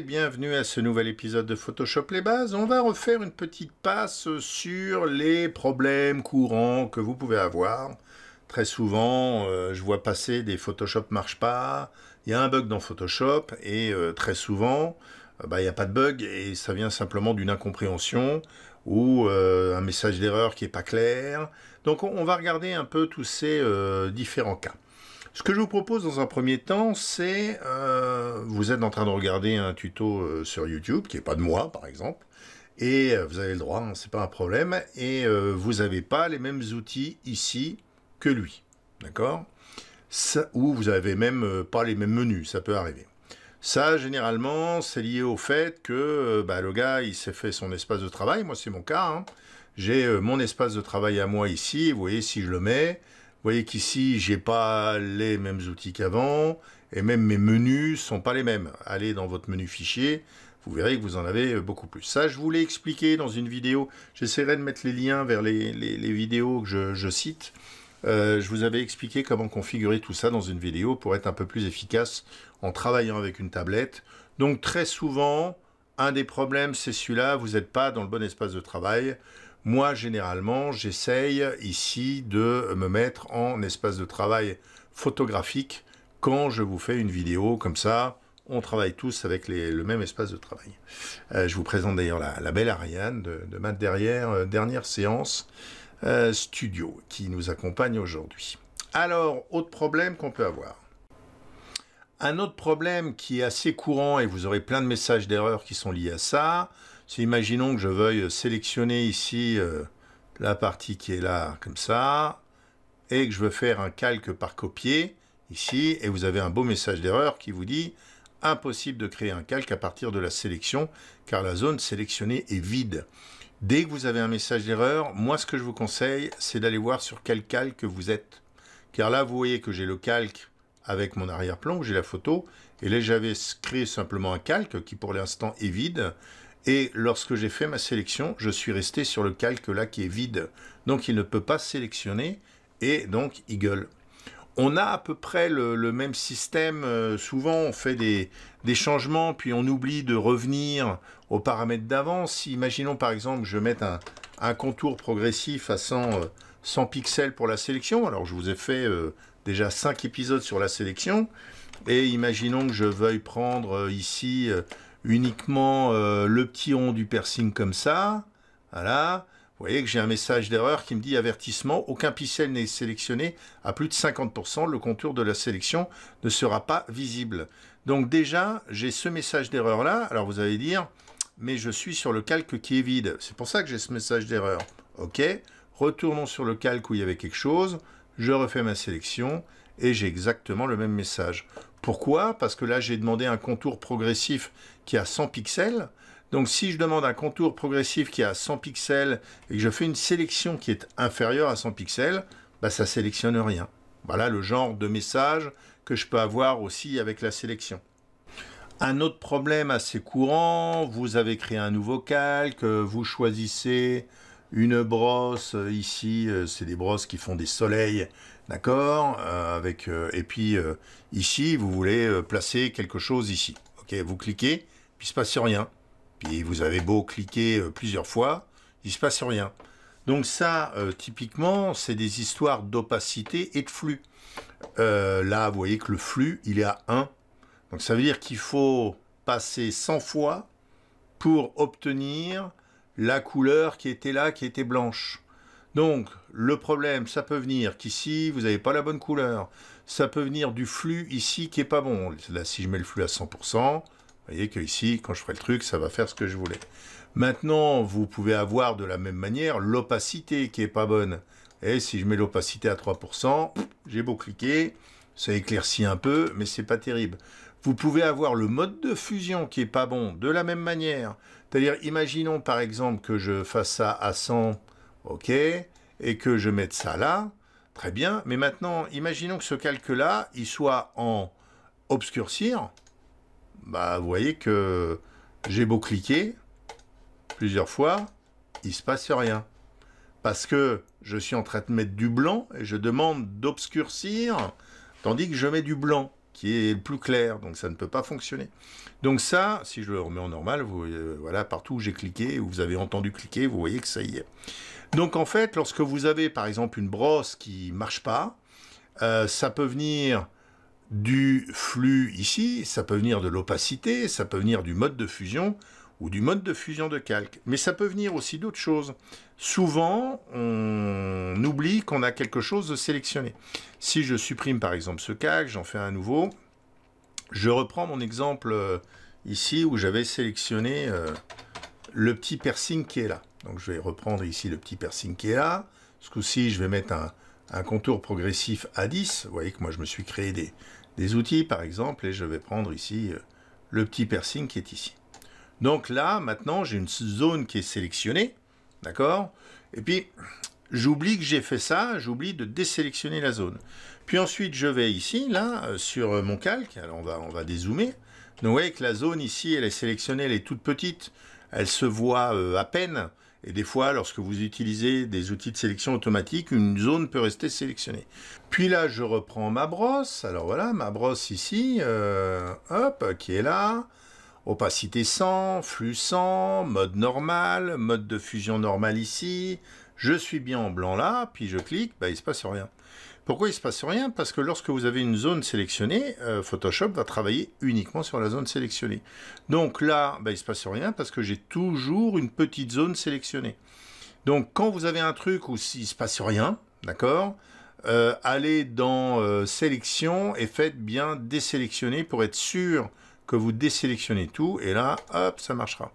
bienvenue à ce nouvel épisode de Photoshop les bases. On va refaire une petite passe sur les problèmes courants que vous pouvez avoir. Très souvent, euh, je vois passer des Photoshop marche pas, il y a un bug dans Photoshop et euh, très souvent, euh, bah, il n'y a pas de bug et ça vient simplement d'une incompréhension ou un message d'erreur qui n'est pas clair. Donc on, va regarder un peu tous ces différents cas. Ce que je vous propose dans un premier temps, c'est, euh, vous êtes en train de regarder un tuto euh, sur YouTube, qui n'est pas de moi par exemple, et euh, vous avez le droit, ce hein, c'est pas un problème, et vous n'avez pas les mêmes outils ici que lui, d'accord Ou vous avez même pas les mêmes menus, ça peut arriver. Ça, généralement, c'est lié au fait que bah, le gars, il s'est fait son espace de travail, moi c'est mon cas, hein. j'ai mon espace de travail à moi ici, vous voyez, si je le mets, vous voyez qu'ici, j'ai pas les mêmes outils qu'avant, et même mes menus sont pas les mêmes. Allez dans votre menu fichier, vous verrez que vous en avez beaucoup plus. Ça, je vous l'ai expliqué dans une vidéo. J'essaierai de mettre les liens vers les, vidéos que je, cite. Euh, je vous avais expliqué comment configurer tout ça dans une vidéo pour être un peu plus efficace en travaillant avec une tablette. Donc très souvent, un des problèmes, c'est celui-là, vous n'êtes pas dans le bon espace de travail. Moi, généralement, j'essaye ici de me mettre en espace de travail photographique quand je vous fais une vidéo comme ça. On travaille tous avec le même espace de travail. Euh, je vous présente d'ailleurs la, belle Ariane de, ma derrière, euh, dernière séance euh, studio qui nous accompagne aujourd'hui. Alors, autre problème qu'on peut avoir. Un autre problème qui est assez courant, et vous aurez plein de messages d'erreur qui sont liés à ça, si imaginons que je veuille sélectionner ici euh, la partie qui est là, comme ça, et que je veux faire un calque par copier, ici, et vous avez un beau message d'erreur qui vous dit « Impossible de créer un calque à partir de la sélection, car la zone sélectionnée est vide ». Dès que vous avez un message d'erreur, moi ce que je vous conseille, c'est d'aller voir sur quel calque vous êtes. Car là, vous voyez que j'ai le calque avec mon arrière-plan, où j'ai la photo, et là j'avais créé simplement un calque qui pour l'instant est vide, et lorsque j'ai fait ma sélection, je suis resté sur le calque là qui est vide. Donc il ne peut pas sélectionner et donc il gueule. On a à peu près le, même système. Euh, souvent, on fait des, changements, puis on oublie de revenir aux paramètres d'avance, imaginons par exemple, je mette un, contour progressif à 100, euh, pixels pour la sélection. Alors, je vous ai fait euh, déjà 5 épisodes sur la sélection. Et imaginons que je veuille prendre ici uniquement euh, le petit rond du piercing comme ça. Voilà. Vous voyez que j'ai un message d'erreur qui me dit avertissement, aucun pixel n'est sélectionné à plus de 50%, le contour de la sélection ne sera pas visible. Donc déjà, j'ai ce message d'erreur là. Alors vous allez dire, mais je suis sur le calque qui est vide. C'est pour ça que j'ai ce message d'erreur. OK, retournons sur le calque où il y avait quelque chose. Je refais ma sélection et j'ai exactement le même message. Pourquoi Parce que là, j'ai demandé un contour progressif qui a 100 pixels. Donc si je demande un contour progressif qui a 100 pixels et que je fais une sélection qui est inférieure à 100 pixels, bah, ça sélectionne rien. Voilà le genre de message que je peux avoir aussi avec la sélection. Un autre problème assez courant, vous avez créé un nouveau calque, vous choisissez une brosse euh, ici, euh, c'est des brosses qui font des soleils, d'accord euh, Avec et puis ici, vous voulez placer quelque chose ici. Ok, vous cliquez, puis il se passe rien. Puis vous avez beau cliquer plusieurs fois, il se passe rien. Donc ça, typiquement, c'est des histoires d'opacité et de flux. là, vous voyez que le flux, il est à 1. Donc ça veut dire qu'il faut passer 100 fois pour obtenir la couleur qui était là, qui était blanche. Donc, le problème, ça peut venir qu'ici, vous n'avez pas la bonne couleur. Ça peut venir du flux ici qui est pas bon. Là, si je mets le flux à 100%, vous voyez que ici, quand je ferai le truc, ça va faire ce que je voulais. Maintenant, vous pouvez avoir de la même manière l'opacité qui est pas bonne. Et si je mets l'opacité à 3%, j'ai beau cliquer, ça éclaircit un peu, mais c'est pas terrible. Vous pouvez avoir le mode de fusion qui est pas bon de la même manière. C'est-à-dire, imaginons par exemple que je fasse ça à 100, ok, et que je mette ça là, très bien, mais maintenant, imaginons que ce calque-là, il soit en obscurcir, bah, vous voyez que j'ai beau cliquer plusieurs fois, il se passe rien. Parce que je suis en train de mettre du blanc et je demande d'obscurcir, tandis que je mets du blanc qui est le plus clair, donc ça ne peut pas fonctionner. Donc ça, si je le remets en normal, euh, voilà, partout où j'ai cliqué, où vous avez entendu cliquer, vous voyez que ça y est. Donc en fait, lorsque vous avez par exemple une brosse qui marche pas, euh, ça peut venir du flux ici, ça peut venir de l'opacité, ça peut venir du mode de fusion ou du mode de fusion de calque. Mais ça peut venir aussi d'autres choses. Souvent, on oublie qu'on a quelque chose de sélectionné. Si je supprime par exemple ce calque, j'en fais un nouveau, je reprends mon exemple euh, ici où j'avais sélectionné euh, le petit piercing qui est là. Donc je vais reprendre ici le petit piercing qui est là. Ce coup-ci, je vais mettre un, contour progressif à 10. Vous voyez que moi, je me suis créé des, des outils, par exemple, et je vais prendre ici euh, le petit piercing qui est ici. Donc là, maintenant, j'ai une zone qui est sélectionnée, d'accord Et puis, j'oublie que j'ai fait ça, j'oublie de désélectionner la zone. Puis ensuite, je vais ici, là, euh, sur euh, mon calque, alors on va, on va dézoomer. Donc vous voyez que la zone ici, elle est sélectionnée, elle est toute petite, elle se voit euh, à peine, et des fois, lorsque vous utilisez des outils de sélection automatique, une zone peut rester sélectionnée. Puis là, je reprends ma brosse. Alors voilà, ma brosse ici, hop, qui est là opacité 100, flux 100, mode normal, mode de fusion normal ici, je suis bien en blanc là, puis je clique, bah, il ne se passe rien. Pourquoi il ne se passe rien Parce que lorsque vous avez une zone sélectionnée, euh, Photoshop va travailler uniquement sur la zone sélectionnée. Donc là, bah, il ne se passe rien parce que j'ai toujours une petite zone sélectionnée. Donc quand vous avez un truc où il ne se passe rien, d'accord euh, Allez dans euh, Sélection et faites bien désélectionner pour être sûr que vous désélectionnez tout, et là, hop, ça marchera.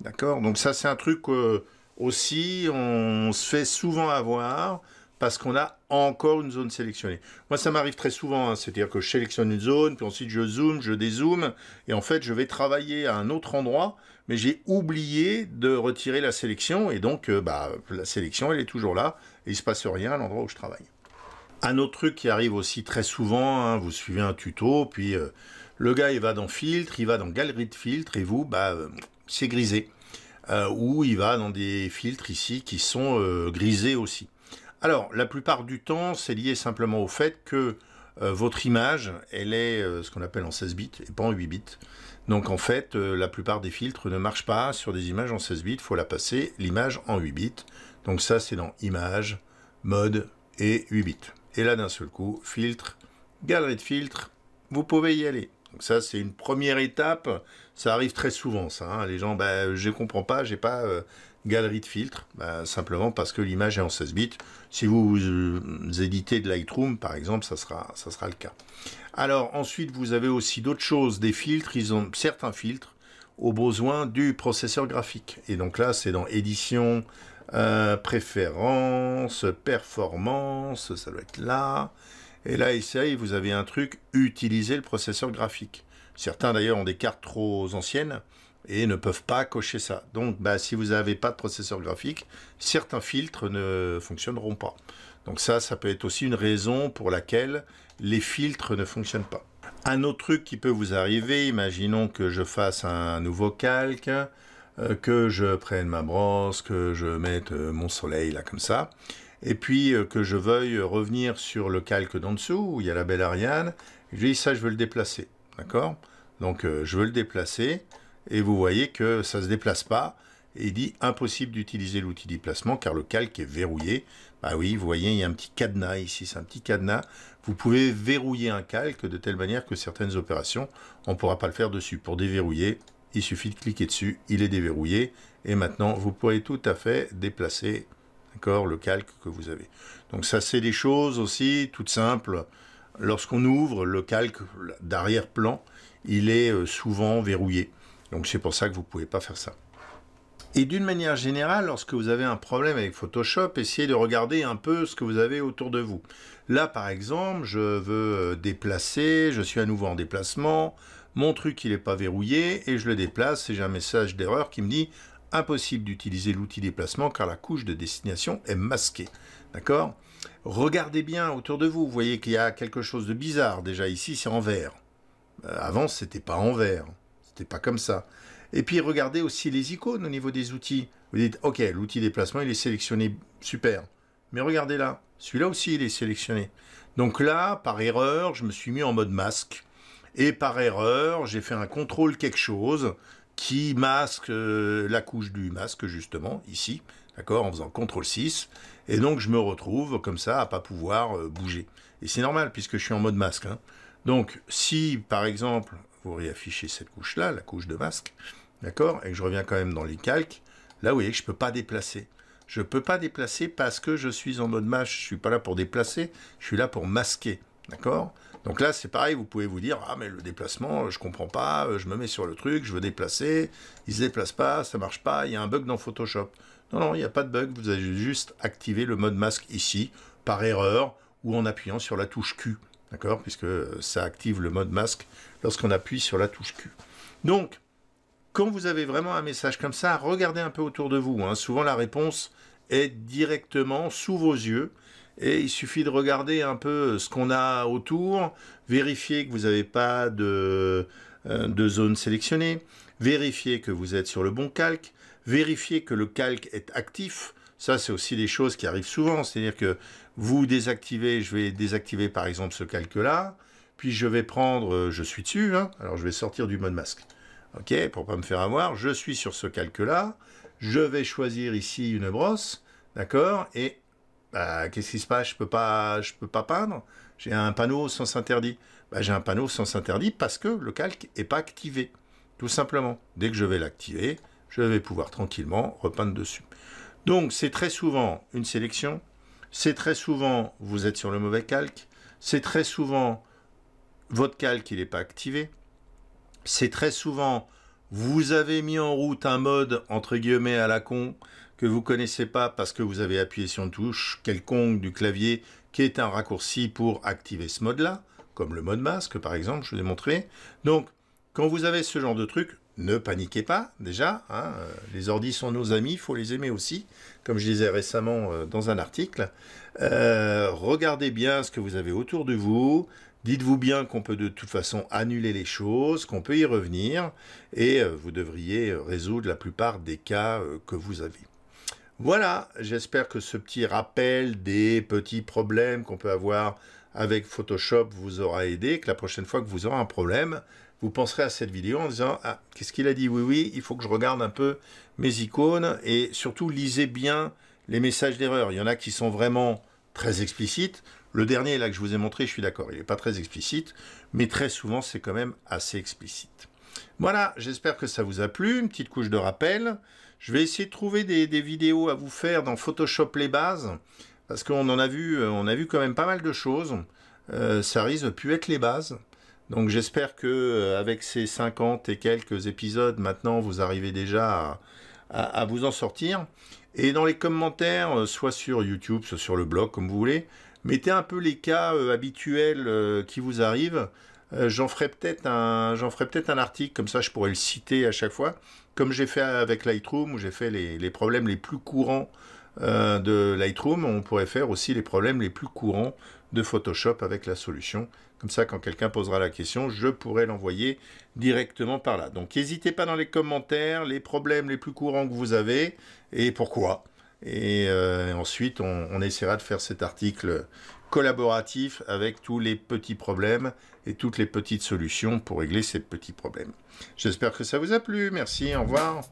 D'accord Donc ça, c'est un truc euh, aussi, on se fait souvent avoir parce qu'on a encore une zone sélectionnée. Moi, ça m'arrive très souvent, hein, c'est-à-dire que je sélectionne une zone, puis ensuite je zoome, je dézoome, et en fait, je vais travailler à un autre endroit, mais j'ai oublié de retirer la sélection, et donc euh, bah, la sélection, elle est toujours là, et il ne se passe rien à l'endroit où je travaille. Un autre truc qui arrive aussi très souvent, hein, vous suivez un tuto, puis euh, le gars, il va dans filtre, il va dans galerie de filtre, et vous, bah, euh, c'est grisé. Euh, ou il va dans des filtres ici qui sont euh, grisés aussi. Alors, la plupart du temps, c'est lié simplement au fait que votre image, elle est ce qu'on appelle en 16 bits et pas en 8 bits. Donc en fait, la plupart des filtres ne marchent pas sur des images en 16 bits, il faut la passer, l'image en 8 bits. Donc ça, c'est dans Image, Mode et 8 bits. Et là, d'un seul coup, Filtre, Galerie de filtre, vous pouvez y aller. Donc ça, c'est une première étape. Ça arrive très souvent, ça. Hein. Les gens, bah, je ne comprends pas, j'ai pas euh, galerie de filtres, bah, simplement parce que l'image est en 16 bits. Si vous, euh, éditez de Lightroom, par exemple, ça sera, le cas. Alors ensuite, vous avez aussi d'autres choses. Des filtres, ils ont certains filtres aux besoins du processeur graphique. Et donc là, c'est dans édition, euh, préférence, performance, ça doit être là. Et là, essaye, vous avez un truc, utilisez le processeur graphique. Certains d'ailleurs ont des cartes trop anciennes et ne peuvent pas cocher ça. Donc, bah, si vous n'avez pas de processeur graphique, certains filtres ne fonctionneront pas. Donc ça, ça peut être aussi une raison pour laquelle les filtres ne fonctionnent pas. Un autre truc qui peut vous arriver, imaginons que je fasse un nouveau calque, euh, que je prenne ma brosse, que je mette euh, mon soleil là comme ça et puis euh, que je veuille revenir sur le calque d'en dessous, où il y a la belle Ariane, je dis ça, je veux le déplacer, d'accord Donc euh, je veux le déplacer, et vous voyez que ça ne se déplace pas, et il dit impossible d'utiliser l'outil déplacement car le calque est verrouillé. Bah oui, vous voyez, il y a un petit cadenas ici, c'est un petit cadenas. Vous pouvez verrouiller un calque de telle manière que certaines opérations, on ne pourra pas le faire dessus. Pour déverrouiller, il suffit de cliquer dessus, il est déverrouillé, et maintenant vous pourrez tout à fait déplacer le calque que vous avez. Donc ça, c'est des choses aussi toutes simples. Lorsqu'on ouvre le calque d'arrière-plan, il est euh, souvent verrouillé. Donc c'est pour ça que vous ne pouvez pas faire ça. Et d'une manière générale, lorsque vous avez un problème avec Photoshop, essayez de regarder un peu ce que vous avez autour de vous. Là, par exemple, je veux euh, déplacer, je suis à nouveau en déplacement, mon truc il n'est pas verrouillé, et je le déplace, et j'ai un message d'erreur qui me dit « impossible d'utiliser l'outil déplacement car la couche de destination est masquée. D'accord Regardez bien autour de vous, vous voyez qu'il y a quelque chose de bizarre. Déjà ici, c'est en vert. Avant, euh, avant, c'était pas en vert. C'était pas comme ça. Et puis regardez aussi les icônes au niveau des outils. Vous dites, ok, l'outil déplacement, il est sélectionné, super. Mais regardez là, celui-là aussi, il est sélectionné. Donc là, par erreur, je me suis mis en mode masque. Et par erreur, j'ai fait un contrôle quelque chose qui masque euh, la couche du masque, justement, ici, d'accord, en faisant CTRL 6. Et donc, je me retrouve comme ça à pas pouvoir euh, bouger. Et c'est normal, puisque je suis en mode masque. Hein. Donc, si, par exemple, vous réaffichez cette couche-là, la couche de masque, d'accord, et que je reviens quand même dans les calques, là, vous voyez que je ne peux pas déplacer. Je ne peux pas déplacer parce que je suis en mode masque. Je ne suis pas là pour déplacer, je suis là pour masquer, d'accord donc là, c'est pareil, vous pouvez vous dire, ah mais le déplacement, euh, je comprends pas, euh, je me mets sur le truc, je veux déplacer, il se déplace pas, ça marche pas, il y a un bug dans Photoshop. Non, non, il n'y a pas de bug, vous avez juste activé le mode masque ici, par erreur, ou en appuyant sur la touche Q, d'accord Puisque euh, ça active le mode masque lorsqu'on appuie sur la touche Q. Donc, quand vous avez vraiment un message comme ça, regardez un peu autour de vous. Hein. Souvent, la réponse est directement sous vos yeux et il suffit de regarder un peu euh, ce qu'on a autour, vérifier que vous n'avez pas euh, de, zone sélectionnée, vérifier que vous êtes sur le bon calque, vérifier que le calque est actif. Ça, c'est aussi des choses qui arrivent souvent, c'est-à-dire que vous désactivez, je vais désactiver par exemple ce calque-là, puis je vais prendre, euh, je suis dessus, hein. alors je vais sortir du mode masque. Ok, pour pas me faire avoir, je suis sur ce calque-là, je vais choisir ici une brosse, d'accord, et bah, qu'est-ce qui se passe Je peux pas, je peux pas peindre. J'ai un panneau sans sens interdit. Bah, j'ai un panneau sans sens interdit parce que le calque est pas activé, tout simplement. Dès que je vais l'activer, je vais pouvoir tranquillement repeindre dessus. Donc c'est très souvent une sélection. C'est très souvent vous êtes sur le mauvais calque. C'est très souvent votre calque il n'est pas activé. C'est très souvent vous avez mis en route un mode entre guillemets à la con que vous ne connaissez pas parce que vous avez appuyé sur une touche quelconque du clavier qui est un raccourci pour activer ce mode-là, comme le mode masque par exemple, je vous ai montré. Donc, quand vous avez ce genre de truc, ne paniquez pas déjà. Hein, euh, les ordis sont nos amis, il faut les aimer aussi, comme je disais récemment euh, dans un article. Euh, regardez bien ce que vous avez autour de vous. Dites-vous bien qu'on peut de toute façon annuler les choses, qu'on peut y revenir, et vous devriez résoudre la plupart des cas que vous avez. Voilà, j'espère que ce petit rappel des petits problèmes qu'on peut avoir avec Photoshop vous aura aidé, que la prochaine fois que vous aurez un problème, vous penserez à cette vidéo en disant « Ah, qu'est-ce qu'il a dit Oui, oui, il faut que je regarde un peu mes icônes. » Et surtout, lisez bien les messages d'erreur. Il y en a qui sont vraiment très explicites. Le dernier, là, que je vous ai montré, je suis d'accord, il n'est pas très explicite, mais très souvent, c'est quand même assez explicite. Voilà, j'espère que ça vous a plu. Une petite couche de rappel. Je vais essayer de trouver des, vidéos à vous faire dans Photoshop les bases, parce qu'on en a vu, euh, on a vu quand même pas mal de choses. Euh, ça risque de plus être les bases. Donc j'espère que euh, avec ces 50 et quelques épisodes maintenant, vous arrivez déjà à, vous en sortir. Et dans les commentaires, soit sur YouTube, soit sur le blog, comme vous voulez, mettez un peu les cas habituels qui vous arrivent. j'en ferai peut-être un, j'en ferai peut-être un article comme ça, je pourrais le citer à chaque fois comme j'ai fait avec Lightroom, où j'ai fait les, problèmes les plus courants euh, de Lightroom, on pourrait faire aussi les problèmes les plus courants de Photoshop avec la solution. Comme ça, quand quelqu'un posera la question, je pourrai l'envoyer directement par là. Donc n'hésitez pas dans les commentaires les problèmes les plus courants que vous avez et pourquoi. Et euh, ensuite, on, essaiera de faire cet article collaboratif avec tous les petits problèmes et toutes les petites solutions pour régler ces petits problèmes. J'espère que ça vous a plu. Merci, au revoir.